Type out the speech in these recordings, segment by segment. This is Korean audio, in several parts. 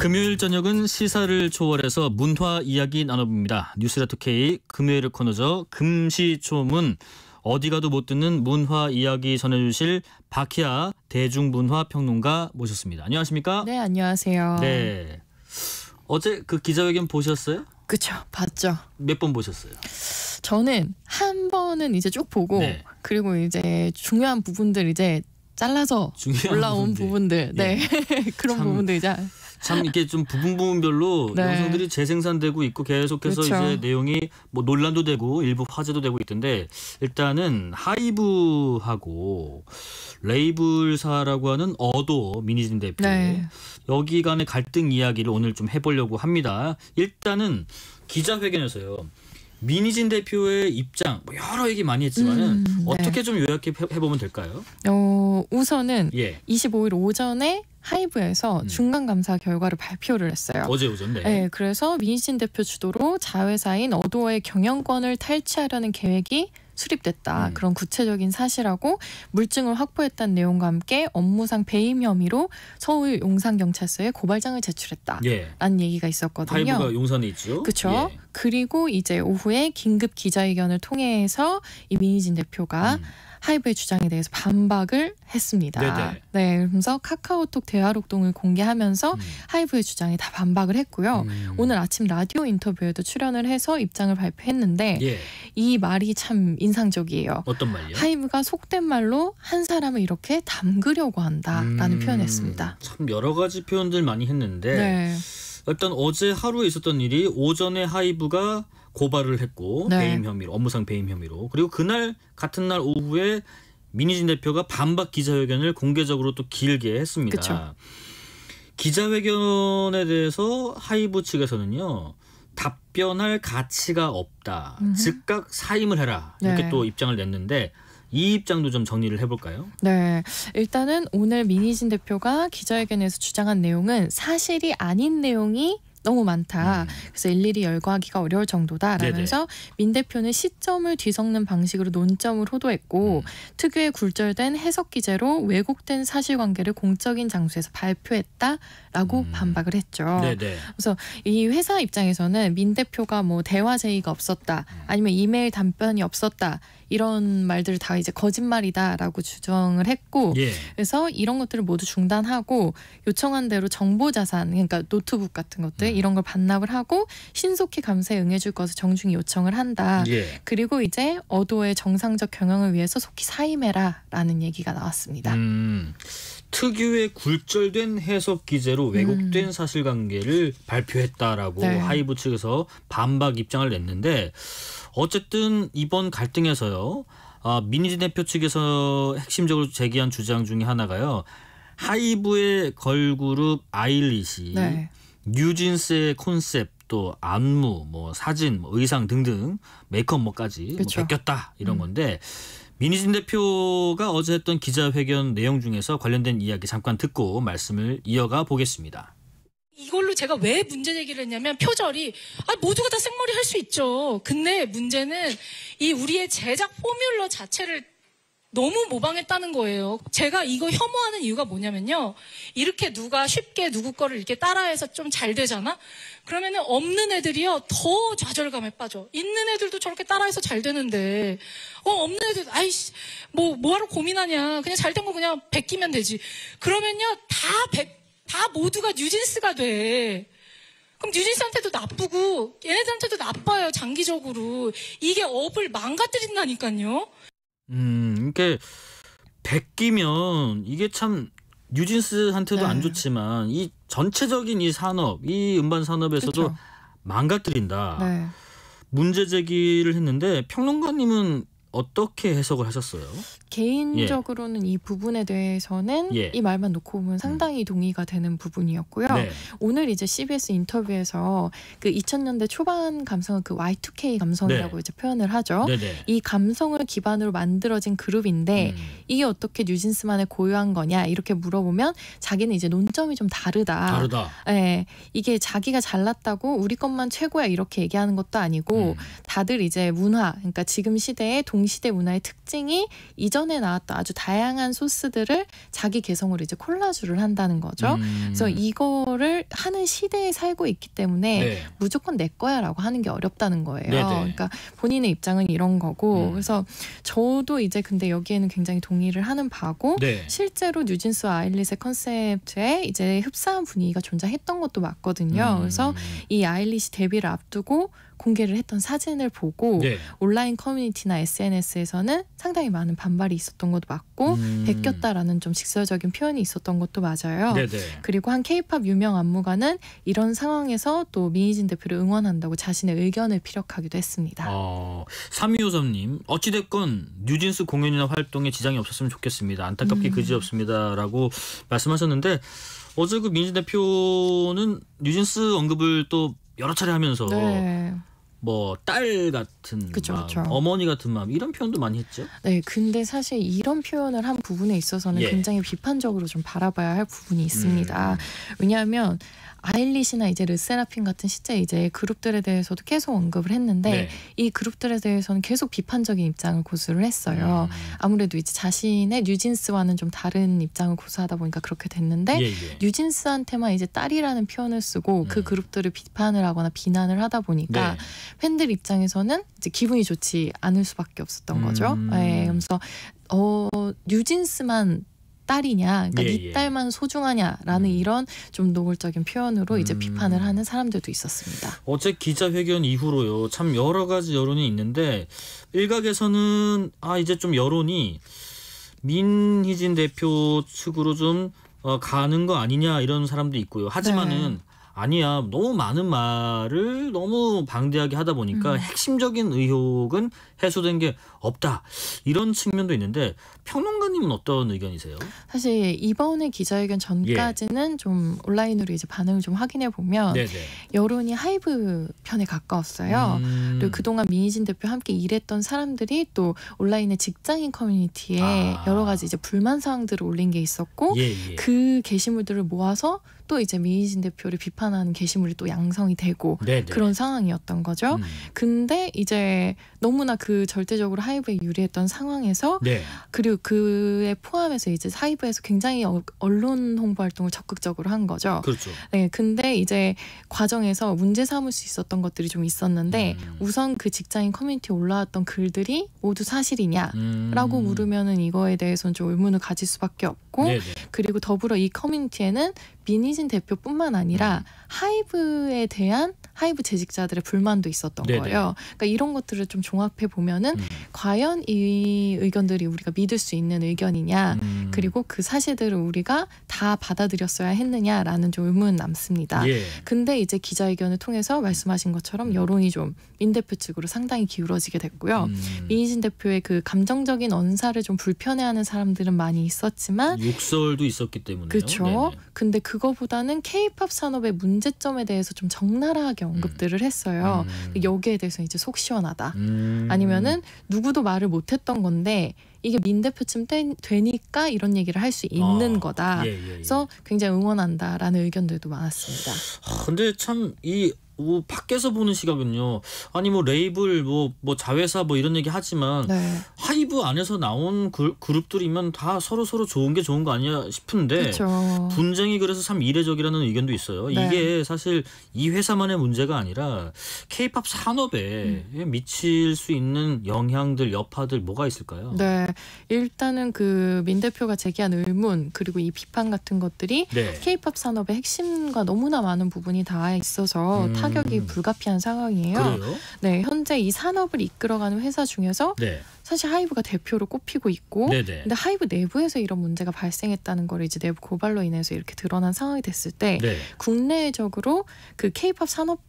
금요일 저녁은 시사를 초월해서 문화 이야기 나눠봅니다. 뉴스레터 K 금요일을 코너죠. 금시초문 어디 가도 못 듣는 문화 이야기 전해주실 박희아 대중문화 평론가 모셨습니다. 안녕하십니까? 네, 안녕하세요. 네. 어제 그 기자회견 보셨어요? 그쵸, 봤죠. 몇 번 보셨어요? 저는 한 번은 이제 쭉 보고 네. 그리고 이제 중요한 부분들 이제 잘라서 올라온 부분들, 부분들. 네, 네. 그런 부분들 이제 참 이게 렇좀 부분 부분별로 네. 영상들이 재생산되고 있고 계속해서 그렇 이제 내용이 뭐 논란도 되고 일부 화제도 되고 있던데 일단은 하이브하고 레이블사라고 하는 어도 미니진 대표 네. 여기 간의 갈등 이야기를 오늘 좀 해보려고 합니다. 일단은 기자회견에서요. 미니진 대표의 입장 뭐 여러 얘기 많이 했지만은 음, 네. 어떻게 좀 요약해 보면 될까요? 어, 우선은 예. 25일 오전에 하이브에서 음. 중간 감사 결과를 발표를 했어요. 어제 오전에. 네, 그래서 민희 대표 주도로 자회사인 어도어의 경영권을 탈취하려는 계획이 수립됐다. 음. 그런 구체적인 사실하고 물증을 확보했다는 내용과 함께 업무상 배임 혐의로 서울 용산경찰서에 고발장을 제출했다. 예. 라는 예. 얘기가 있었거든요. 하이브가 용산에 있죠. 그렇죠. 예. 그리고 이제 오후에 긴급 기자회견을 통해서 이 민희진 대표가 음. 하이브의 주장에 대해서 반박을 했습니다. 네네. 네, 그러서 카카오톡 대화록동을 공개하면서 음. 하이브의 주장에 다 반박을 했고요. 음. 오늘 아침 라디오 인터뷰에도 출연을 해서 입장을 발표했는데 예. 이 말이 참 인상적이에요. 어떤 말이요? 하이브가 속된 말로 한 사람을 이렇게 담그려고 한다라는 음. 표현했습니다. 참 여러 가지 표현들 많이 했는데 네. 일단 어제 하루에 있었던 일이 오전에 하이브가 고발을 했고 네. 배임 혐의로 업무상 배임 혐의로 그리고 그날 같은 날 오후에 민희진 대표가 반박 기자회견을 공개적으로 또 길게 했습니다. 그쵸. 기자회견에 대해서 하이브 측에서는요. 답변할 가치가 없다. 음흠. 즉각 사임을 해라. 이렇게 네. 또 입장을 냈는데 이 입장도 좀 정리를 해볼까요? 네. 일단은 오늘 민희진 대표가 기자회견에서 주장한 내용은 사실이 아닌 내용이 너무 많다. 음. 그래서 일일이 열거하기가 어려울 정도다라면서 네네. 민 대표는 시점을 뒤섞는 방식으로 논점을 호도했고 음. 특유의 굴절된 해석 기재로 왜곡된 사실관계를 공적인 장소에서 발표했다라고 음. 반박을 했죠. 네네. 그래서 이 회사 입장에서는 민 대표가 뭐 대화 제의가 없었다, 음. 아니면 이메일 답변이 없었다 이런 말들 을다 이제 거짓말이다라고 주장을 했고 예. 그래서 이런 것들을 모두 중단하고 요청한 대로 정보 자산 그러니까 노트북 같은 것들 음. 이런 걸 반납을 하고 신속히 감사에 응해줄 것을 정중히 요청을 한다. 예. 그리고 이제 어도의 정상적 경영을 위해서 속히 사임해라라는 얘기가 나왔습니다. 음. 특유의 굴절된 해석 기재로 왜곡된 음. 사실관계를 발표했다라고 네. 하이브 측에서 반박 입장을 냈는데 어쨌든 이번 갈등에서요. 아, 민희진 대표 측에서 핵심적으로 제기한 주장 중에 하나가요. 하이브의 걸그룹 아일리시, 네. 뉴진스의 콘셉트, 또 안무, 뭐 사진, 뭐 의상 등등 메이크업 뭐까지 뭐 그쵸. 뭐 베꼈다 이런 음. 건데 민희진 대표가 어제 했던 기자회견 내용 중에서 관련된 이야기 잠깐 듣고 말씀을 이어가 보겠습니다. 이걸로 제가 왜 문제 얘기를 했냐면 표절이 아, 모두가 다 생머리 할 수 있죠. 근데 문제는 이 우리의 제작 포뮬러 자체를 너무 모방했다는 거예요. 제가 이거 혐오하는 이유가 뭐냐면요. 이렇게 누가 쉽게 누구 거를 이렇게 따라해서 좀 잘 되잖아? 그러면은 없는 애들이요. 더 좌절감에 빠져. 있는 애들도 저렇게 따라해서 잘 되는데. 어, 없는 애들, 아이씨, 뭐, 뭐하러 고민하냐. 그냥 잘 된 거 그냥 베끼면 되지. 그러면요. 다 베끼, 다 모두가 뉴진스가 돼. 그럼 뉴진스한테도 나쁘고 얘네들한테도 나빠요 장기적으로 이게 업을 망가뜨린다니까요. 음, 이게 베끼면 이게 참 뉴진스한테도 네. 안 좋지만 이 전체적인 이 산업, 이 음반 산업에서도 그쵸. 그렇죠. 망가뜨린다. 네. 문제 제기를 했는데 평론가님은 어떻게 해석을 하셨어요? 개인적으로는 예. 이 부분에 대해서는 예. 이 말만 놓고 보면 상당히 음. 동의가 되는 부분이었고요. 네. 오늘 이제 CBS 인터뷰에서 그 2000년대 초반 감성은 그 Y2K 감성이라고 네. 이제 표현을 하죠. 네네. 네. 이 감성을 기반으로 만들어진 그룹인데 음. 이게 어떻게 뉴진스만의 고유한 거냐 이렇게 물어보면 자기는 이제 논점이 좀 다르다. 다르다. 네, 이게 자기가 잘났다고 우리 것만 최고야 이렇게 얘기하는 것도 아니고 음. 다들 이제 문화 그러니까 지금 시대의 동시대 문화의 특징이 이전 이전에 나왔던 아주 다양한 소스들을 자기 개성으로 이제 콜라주를 한다는 거죠. 음. 그래서 이거를 하는 시대에 살고 있기 때문에 네. 무조건 내 거야라고 하는 게 어렵다는 거예요. 네네. 네. 그러니까 본인의 입장은 이런 거고 음. 그래서 저도 이제 근데 여기에는 굉장히 동의를 하는 바고 네. 실제로 뉴진스와 아일리스의 컨셉트에 이제 흡사한 분위기가 존재했던 것도 맞거든요. 음. 그래서 이아일리이 데뷔를 앞두고 공개를 했던 사진을 보고 네. 온라인 커뮤니티나 SNS에서는 상당히 많은 반발이 있었던 것도 맞고 음. 베꼈다라는 좀 직설적인 표현이 있었던 것도 맞아요. 네네. 네. 그리고 한 케이팝 유명 안무가는 이런 상황에서 또 민희진 대표를 응원한다고 자신의 의견을 피력하기도 했습니다. 어, 3253님 어찌됐건 뉴진스 공연이나 활동에 지장이 없었으면 좋겠습니다. 안타깝게 음. 그지없습니다라고 말씀하셨는데 어제 그 민진 희 대표는 뉴진스 언급을 또 여러 차례 하면서 네. 뭐딸 같은 그쵸, 마음, 그쵸. 어머니 같은 마음 이런 표현도 많이 했죠. 네, 근데 사실 이런 표현을 한 부분에 있어서는 예. 굉장히 비판적으로 좀 바라봐야 할 부분이 음. 있습니다. 음. 왜냐하면 아일리시나 이제 르세라핀 같은 실제 이제 그룹들에 대해서도 계속 언급을 했는데 네. 이 그룹들에 대해서는 계속 비판적인 입장을 고수를 했어요. 음. 아무래도 이제 자신의 뉴진스와는 좀 다른 입장을 고수하다 보니까 그렇게 됐는데 예, 예. 뉴진스한테만 이제 딸이라는 표현을 쓰고 그 음. 그 그룹들을 비판을 하거나 비난을 하다 보니까 네. 팬들 입장에서는 이제 기분이 좋지 않을 수밖에 없었던 음. 거죠. 예, 그래서 어, 뉴진스만 딸이냐, 그러니까 예, 네 예. 딸만 소중하냐라는 음. 이런 좀 노골적인 표현으로 이제 음. 비판을 하는 사람들도 있었습니다. 어제 기자회견 이후로요, 참 여러 가지 여론이 있는데 일각에서는 아 이제 좀 여론이 민희진 대표 측으로 좀 어, 가는 거 아니냐 이런 사람도 있고요. 하지만은 네. 아니야 너무 많은 말을 너무 방대하게 하다 보니까 음. 핵심적인 의혹은 해소된 게 없다 이런 측면도 있는데 평론가님은 어떤 의견이세요? 사실 이번에 기자회견 전까지는 예. 좀 온라인으로 이제 반응을 좀 확인해 보면 네, 네. 여론이 하이브 편에 가까웠어요. 음. 그리고 그동안 민희진 대표 함께 일했던 사람들이 또 온라인의 직장인 커뮤니티에 아. 여러 가지 이제 불만 사항들을 올린 게 있었고 예, 예. 그 게시물들을 모아서 또 이제 민희진 대표를 비판하는 게시물이 또 양성이 되고 네네. 네. 그런 상황이었던 거죠. 음. 근데 이제 너무나 그 절대적으로 하이브에 유리했던 상황에서 네. 그리고 그에 포함해서 이제 하이브에서 굉장히 어, 언론 홍보 활동을 적극적으로 한 거죠. 그렇죠. 네, 근데 이제 과정에서 문제 삼을 수 있었던 것들이 좀 있었는데 음. 우선 그 직장인 커뮤니티 에 올라왔던 글들이 모두 사실이냐라고 음. 물으면은 이거에 대해서는 좀 의문을 가질 수밖에 없고 네네. 네. 그리고 더불어 이 커뮤니티에는 민희진 대표뿐만 아니라 음. 하이브에 대한 하이브 재직자들의 불만도 있었던 네네. 거예요. 그러니까 이런 것들을 좀 종합해 보면은 음. 과연 이 의견들이 우리가 믿을 수 있는 의견이냐 음. 그리고 그 사실들을 우리가 다 받아들였어야 했느냐라는 좀 의문 남습니다. 예. 근데 이제 기자회견을 통해서 말씀하신 것처럼 음. 여론이 좀 민 대표 측으로 상당히 기울어지게 됐고요. 음. 민희진 대표의 그 감정적인 언사를 좀 불편해하는 사람들은 많이 있었지만 욕설도 있었기 때문에 그렇죠. 근데 그거보다는 케이팝 산업의 문제점에 대해서 좀 적나라하게 음. 언급들을 했어요. 음. 여기에 대해서 이제 속 시원하다. 음. 아니면은 누 누구도 말을 못했던 건데 이게 민 대표쯤 되, 니까 이런 얘기를 할 수 있는 아, 거다. 예, 예, 예. 그래서 굉장히 응원한다라는 의견들도 많았습니다. 아, 근데 참이 뭐 밖에서 보는 시각은요. 아니 뭐 레이블 뭐뭐 뭐 자회사 뭐 이런 얘기 하지만 네. 하이브 안에서 나온 그, 그룹들이면 다 서로 서로 좋은 게 좋은 거 아니야 싶은데 그쵸. 분쟁이 그래서 참 이례적이라는 의견도 있어요. 네. 이게 사실 이 회사만의 문제가 아니라 케이팝 산업에 음. 미칠 수 있는 영향들 여파들 뭐가 있을까요? 네. 일단은 그 민 대표가 제기한 의문 그리고 이 비판 같은 것들이 네. 케이팝 네. 산업의 핵심과 너무나 많은 부분이 다 있어서 음. 타격이 음. 불가피한 상황이에요. 그래요? 네, 현재 이 산업을 이끌어가는 회사 중에서 네. 사실 하이브가 대표로 꼽히고 있고 네네. 네. 근데 하이브 내부에서 이런 문제가 발생했다는 걸 이제 내부 고발로 인해서 이렇게 드러난 상황이 됐을 때 네. 국내적으로 그케팝 산업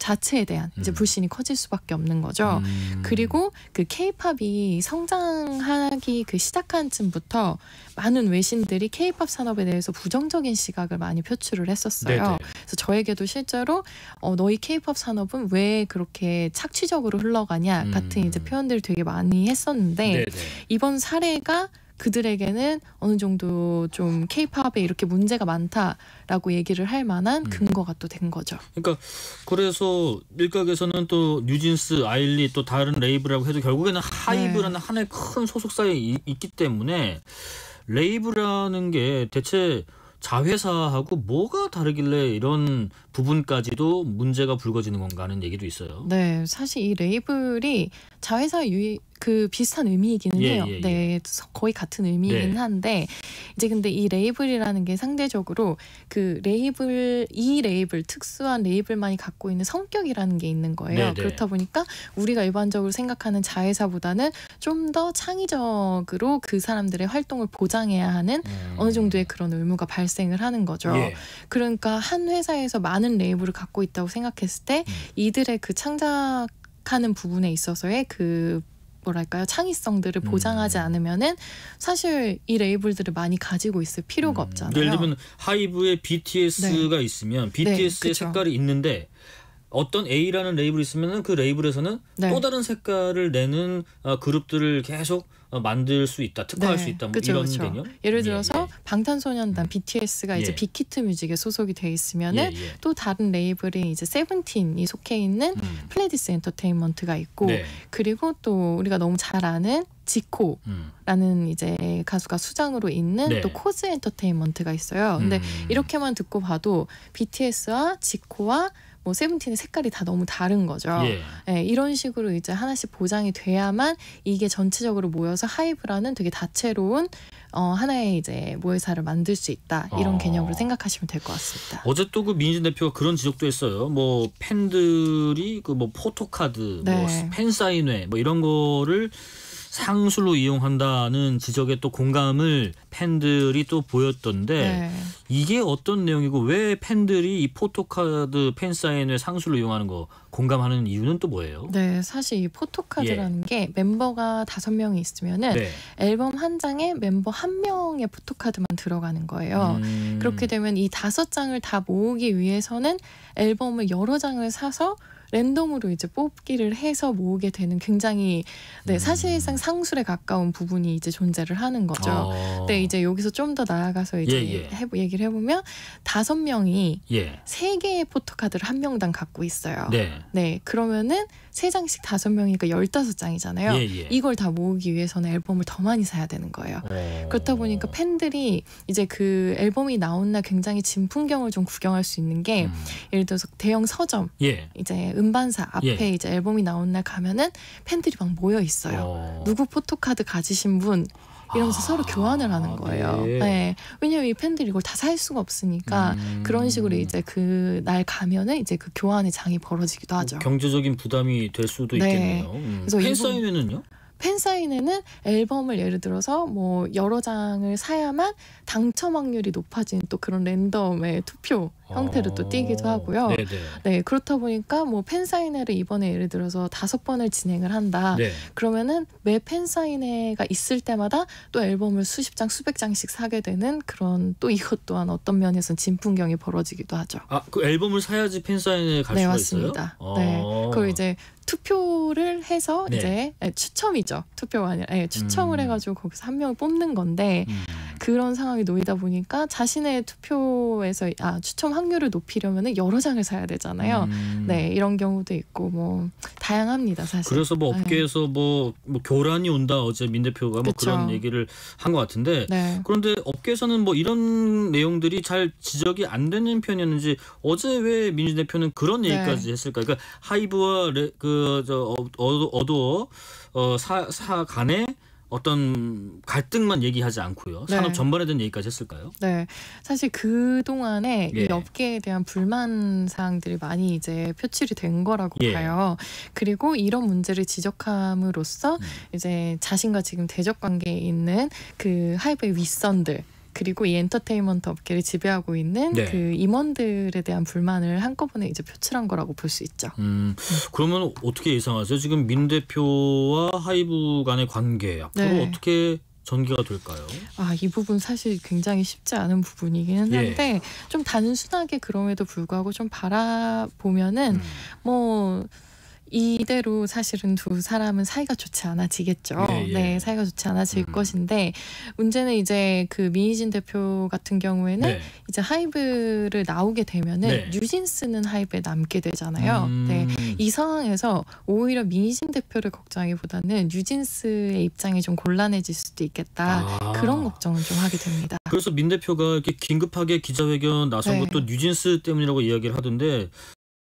자체에 대한 이제 음. 불신이 커질 수밖에 없는 거죠. 음. 그리고 그 케이팝이 성장하기 그 시작한 쯤부터 많은 외신들이 케이팝 산업에 대해서 부정적인 시각을 많이 표출을 했었어요. 네네. 그래서 저에게도 실제로 어, 너희 케이팝 산업은 왜 그렇게 착취적으로 흘러가냐 음. 같은 음. 이제 표현들을 되게 많이 했었는데 네네. 이번 사례가 그들에게는 어느 정도 좀 케이팝에 이렇게 문제가 많다라고 얘기를 할 만한 음. 근거가 또 된 거죠. 그러니까 그래서 일각에서는 또 뉴진스, 아일리 또 다른 레이블이라고 해도 결국에는 하이브라는 네. 하나의 큰 소속사에 이, 있기 때문에 레이블이라는 게 대체 자회사하고 뭐가 다르길래 이런 부분까지도 문제가 불거지는 건가 하는 얘기도 있어요. 네, 사실 이 레이블이 자회사 유의 그 비슷한 의미이기는 예, 해요. 예, 예. 네, 거의 같은 의미이긴 네. 한데 이제 근데 이 레이블이라는 게 상대적으로 그 레이블 이 레이블 특수한 레이블만이 갖고 있는 성격이라는 게 있는 거예요. 네, 네. 그렇다 보니까 우리가 일반적으로 생각하는 자회사보다는 좀 더 창의적으로 그 사람들의 활동을 보장해야 하는 음. 어느 정도의 그런 의무가 발생을 하는 거죠. 예. 그러니까 한 회사에서 많은 레이블을 갖고 있다고 생각했을 때 음. 이들의 그 창작 하는 부분에 있어서의 그 뭐랄까요 창의성들을 보장하지 음. 않으면은 사실 이 레이블들을 많이 가지고 있을 필요가 음. 없잖아요. 예를 들면 하이브에 BTS가 네. 있으면 BTS의 네, 색깔이 있는데 어떤 A라는 레이블이 있으면 은그 레이블에서는 네. 또 다른 색깔을 내는 어, 그룹들을 계속 어, 만들 수 있다, 특화할 네. 수 있다, 뭐 그쵸, 이런 그쵸. 개념. 예를 예, 들어서 예, 예. 방탄소년단 음. BTS가 예. 이제 예. 빅히트 뮤직에 소속이 돼 있으면은 예, 또 다른 레이블인 이제 세븐틴이 속해 있는 음. 플레디스 엔터테인먼트가 있고 네. 그리고 또 우리가 너무 잘 아는 지코라는 음. 이제 가수가 수장으로 있는 네. 또 코즈 엔터테인먼트가 있어요. 근데 음. 이렇게만 듣고 봐도 BTS와 지코와 뭐 세븐틴의 색깔이 다 너무 다른 거죠. 예. 네, 이런 식으로 이제 하나씩 보장이 돼야만 이게 전체적으로 모여서 하이브라는 되게 다채로운 어, 하나의 이제 모회사를 만들 수 있다 이런 어. 개념으로 생각하시면 될 것 같습니다. 어제 또 그 민진 대표가 그런 지적도 했어요. 뭐 팬들이 그 뭐 포토카드, 뭐 네. 뭐팬 사인회 뭐 이런 거를 상술로 이용한다는 지적에 또 공감을 팬들이 또 보였던데 네. 이게 어떤 내용이고 왜 팬들이 이 포토카드 팬사인을 상술로 이용하는 거 공감하는 이유는 또 뭐예요? 네, 사실 이 포토카드라는 예. 게 멤버가 다섯 명이 있으면은 네. 앨범 한 장에 멤버 한 명의 포토카드만 들어가는 거예요. 음. 그렇게 되면 이 다섯 장을 다 모으기 위해서는 앨범을 여러 장을 사서 랜덤으로 이제 뽑기를 해서 모으게 되는 굉장히 네, 음. 사실상 상술에 가까운 부분이 이제 존재를 하는 거죠. 아. 근데 이제 여기서 좀 더 나아가서 이제 예, 예. 해 얘기를 해보면 다섯 명이 예. 개의 포토카드를 한 명당 갖고 있어요. 네. 네 그러면은 세 장씩 다섯 명이니까 그러니까 열다섯 장이잖아요. 예, 예. 이걸 다 모으기 위해서는 앨범을 더 많이 사야 되는 거예요. 오. 어. 그렇다 보니까 팬들이 이제 그 앨범이 나온 날 굉장히 진풍경을 좀 구경할 수 있는 게 음. 예를 들어서 대형 서점, 예. 이제 음반사 예. 앞에 예. 이제 앨범이 나온 날 가면은 팬들이 막 모여 있어요. 어. 누구 포토카드 가지신 분 이러면서 아, 서로 교환을 하는 거예요. 네. 네. 왜냐면 이 팬들이 이걸 다 살 수가 없으니까 음. 그런 식으로 이제 그 날 가면은 이제 그 교환의 장이 벌어지기도 뭐 하죠. 경제적인 부담이 될 수도 네. 있겠네요. 음. 그래서 팬 사인회는요? 팬 사인회는 앨범을 예를 들어서 뭐 여러 장을 사야만 당첨 확률이 높아진 또 그런 랜덤의 투표 형태로 또 뛰기도 하고요. 네네. 네. 네 그렇다 보니까 뭐 팬사인회를 이번에 예를 들어서 다섯 번을 진행을 한다. 네. 그러면은 매 팬사인회가 있을 때마다 또 앨범을 수십 장 수백 장씩 사게 되는 그런 또 이것 또한 어떤 면에선 진풍경이 벌어지기도 하죠. 아그 앨범을 사야지 팬사인회 갈 네, 수가 맞습니다. 있어요? 네그리 어. 이제 투표를 해서 네. 이제 예, 추첨이죠. 투표가 아니라 예, 추첨을 음. 해가지고 거기서 한 명을 뽑는 건데 음. 그런 상황이 놓이다 보니까 자신의 투표에서 아 추첨 확률을 높이려면은 여러 장을 사야 되잖아요. 음. 네 이런 경우도 있고 뭐 다양합니다 사실. 그래서 뭐 네. 업계에서 뭐, 뭐 교란이 온다 어제 민 대표가 뭐그런 얘기를 한 것 같은데 네. 그런데 업계에서는 뭐 이런 내용들이 잘 지적이 안 되는 편이었는지 어제 왜 민주 대표는 그런 네. 얘기까지 네. 했을까? 그러니까 하이브와 그 저 어, 어두워 어, 사, 사 간에 어떤 갈등만 얘기하지 않고요. 네. 산업 전반에 대한 얘기까지 했을까요? 네. 사실 그 동안에 예. 이 업계에 대한 불만 사항들이 많이 이제 표출이 된 거라고 예. 봐요. 그리고 이런 문제를 지적함으로써 음. 이제 자신과 지금 대적 관계에 있는 그 하이브의 윗선들 그리고 이 엔터테인먼트 업계를 지배하고 있는 네. 그 임원들에 대한 불만을 한꺼번에 이제 표출한 거라고 볼 수 있죠. 음, 그러면 어떻게 예상하세요? 지금 민 대표와 하이브 간의 관계 앞으로 네. 어떻게 전개가 될까요? 아, 이 부분 사실 굉장히 쉽지 않은 부분이기는 예. 한데 예. 좀 단순하게 그럼에도 불구하고 좀 바라보면은 음. 뭐 이대로 사실은 두 사람은 사이가 좋지 않아지겠죠. 예, 예. 네, 사이가 좋지 않아질 음. 것인데 문제는 이제 그 민희진 대표 같은 경우에는 네. 이제 하이브를 나오게 되면은 네. 뉴진스는 하이브에 남게 되잖아요. 네, 음. 네, 이 상황에서 오히려 민희진 대표를 걱정하기보다는 뉴진스의 입장이 좀 곤란해질 수도 있겠다. 아. 그런 걱정은 좀 하게 됩니다. 그래서 민 대표가 이렇게 긴급하게 기자회견 나선 네. 것도 뉴진스 때문이라고 이야기를 하던데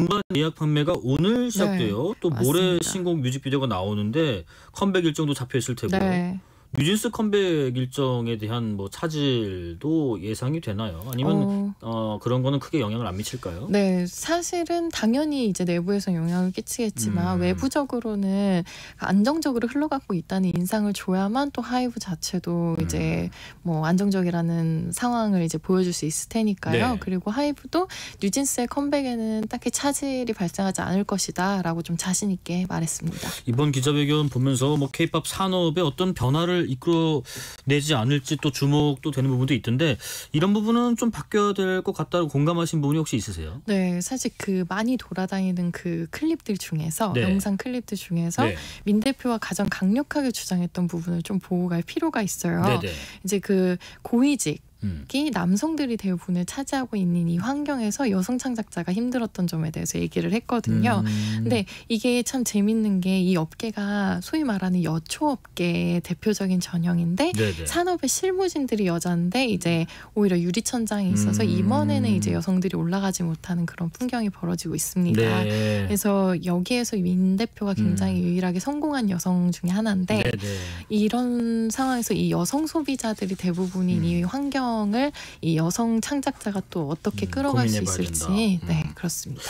음반 예약 판매가 오늘 네, 시작돼요. 네, 또 모레 맞습니다. 신곡 뮤직비디오가 나오는데 컴백 일정도 잡혀 있을 테고요. 네. 뉴진스 컴백 일정에 대한 뭐 차질도 예상이 되나요? 아니면 어... 어, 그런 거는 크게 영향을 안 미칠까요? 네, 사실은 당연히 이제 내부에서 영향을 끼치겠지만 음... 외부적으로는 안정적으로 흘러가고 있다는 인상을 줘야만 또 하이브 자체도 음... 이제 뭐 안정적이라는 상황을 이제 보여줄 수 있을 테니까요. 네. 그리고 하이브도 뉴진스의 컴백에는 딱히 차질이 발생하지 않을 것이다라고 좀 자신 있게 말했습니다. 이번 기자회견 보면서 뭐 케이팝 산업의 어떤 변화를 잘 이끌어내지 않을지 또 주목도 되는 부분도 있던데 이런 부분은 좀 바뀌어야 될 것 같다고 공감하신 부분이 혹시 있으세요? 네, 사실 그 많이 돌아다니는 그 클립들 중에서 네. 영상 클립들 중에서 네. 민 대표가 가장 강력하게 주장했던 부분을 좀 보고 갈 필요가 있어요. 네네. 네. 이제 그 고위직 음. 남성들이 대부분을 차지하고 있는 이 환경에서 여성 창작자가 힘들었던 점에 대해서 얘기를 했거든요. 음. 근데 이게 참 재밌는 게 이 업계가 소위 말하는 여초업계의 대표적인 전형인데 네네. 산업의 실무진들이 여자인데 이제 오히려 유리천장에 있어서 음. 임원에는 이제 여성들이 올라가지 못하는 그런 풍경이 벌어지고 있습니다. 네. 그래서 여기에서 윈 대표가 굉장히 음. 유일하게 성공한 여성 중에 하나인데 네네. 이런 상황에서 이 여성 소비자들이 대부분인 이 음. 환경 활성을 이 여성 창작자가 또 어떻게 음, 끌어갈 수 있을지 된다. 음. 네 그렇습니다.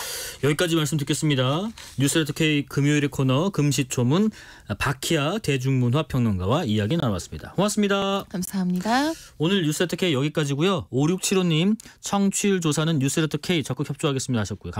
여기까지 말씀 듣겠습니다. 뉴스레터 K 금요일의 코너 금시초문 박희아 대중문화 평론가와 이야기 나눴습니다. 고맙습니다. 감사합니다. 오늘 뉴스레터 K 여기까지고요. 5675님 청취율 조사는 뉴스레터 K 적극 협조하겠습니다 하셨고요.